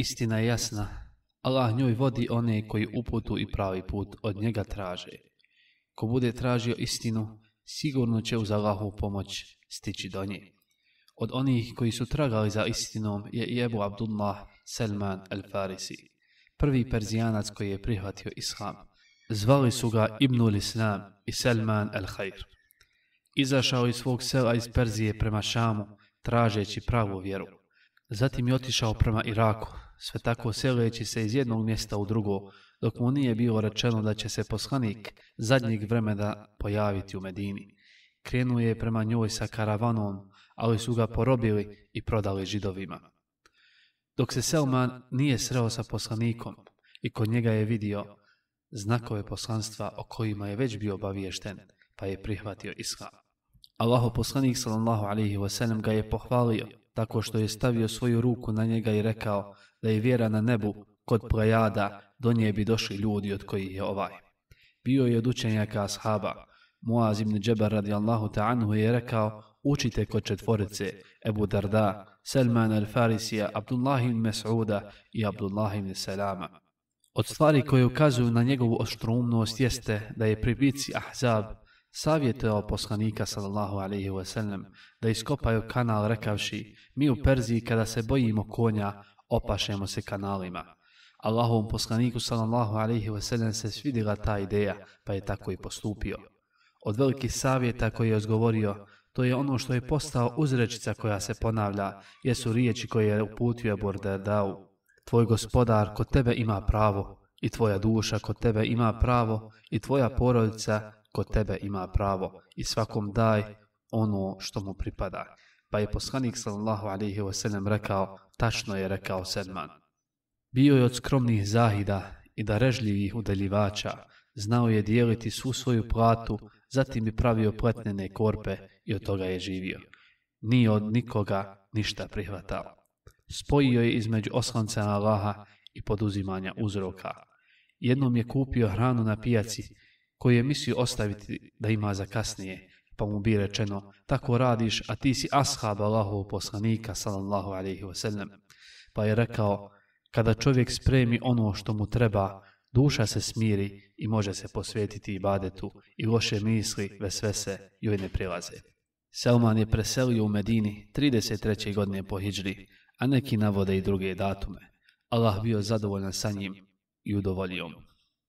Istina je jasna. Allah njoj vodi one koji uputu i pravi put od njega traže. Ko bude tražio istinu, sigurno će uz Allahu pomoć stići do nje. Od onih koji su tragali za istinom je i Ebu Abdullah Salman al-Farisi, prvi perzijanac koji je prihvatio islam. Zvali su ga Ibnul Islam i Salman al-Khair. Izašao iz svog sela iz Perzije prema Šamu, tražeći pravu vjeru. Zatim je otišao prema Iraku, sve tako seleći se iz jednog mjesta u drugo, dok mu nije bilo rečeno da će se poslanik zadnjeg vremena pojaviti u Medini. Krenuo je prema njoj sa karavanom, ali su ga porobili i prodali židovima. Dok se Selman nije sreo sa poslanikom i kod njega je vidio znakove poslanstva o kojima je već bio obaviješten, pa je prihvatio islam. Allaho poslanik sallallahu alaihi wasallam ga je pohvalio tako što je stavio svoju ruku na njega i rekao da je vjera na nebu kod Plejada, do nje bi došli ljudi od kojih je ovaj. Bio je od učenjaka ashaba. Muaz ibn Džebar radijallahu ta'anhu je rekao, učite kod četvorice Ebu Darda, Selman al-Farisija, Abdullah ibn i Abdullah ibn Salama. Od stvari koje ukazuju na njegovu oštrumnost jeste da je pribici Ahzab savjetovao poslanika sallallahu alaihi wasallam da iskopaju kanal rekavši mi u Perziji kada se bojimo konja opašemo se kanalima. Allahovom poslaniku sallallahu alaihi wasallam se svidila ta ideja pa je tako i postupio. Od velikih savjeta koji je izgovorio to je ono što je postao uzrečica koja se ponavlja jesu riječi koje je uputio Borderdau. Tvoj gospodar kod tebe ima pravo i tvoja duša kod tebe ima pravo i tvoja porodica kod tebe ima pravo i svakom daj ono, ono što mu pripada. Pa je pa poslanik sallallahu alaihi rekao, tačno je rekao Sedman. Bio je od skromnih zahida i darežljivih udaljivača, znao je dijeliti svu svoju platu, zatim je pravio pletnene korpe i od toga je živio. Nije od nikoga ništa prihvatao. Spojio je između oslanca Allaha i poduzimanja uzroka. Jednom je kupio hranu na pijaci koji je mislio ostaviti da ima za kasnije, pa mu bi rečeno, tako radiš, a ti si ashab Allahu poslanika, sallallahu alaihi wasallam. Pa je rekao, kada čovjek spremi ono što mu treba, duša se smiri i može se posvetiti ibadetu i loše misli sve se joj ne prilaze. Selman je preselio u Medini 33. godine po Hidžri, a neki navode i druge datume. Allah bio zadovoljan sa njim i udovoljio mu.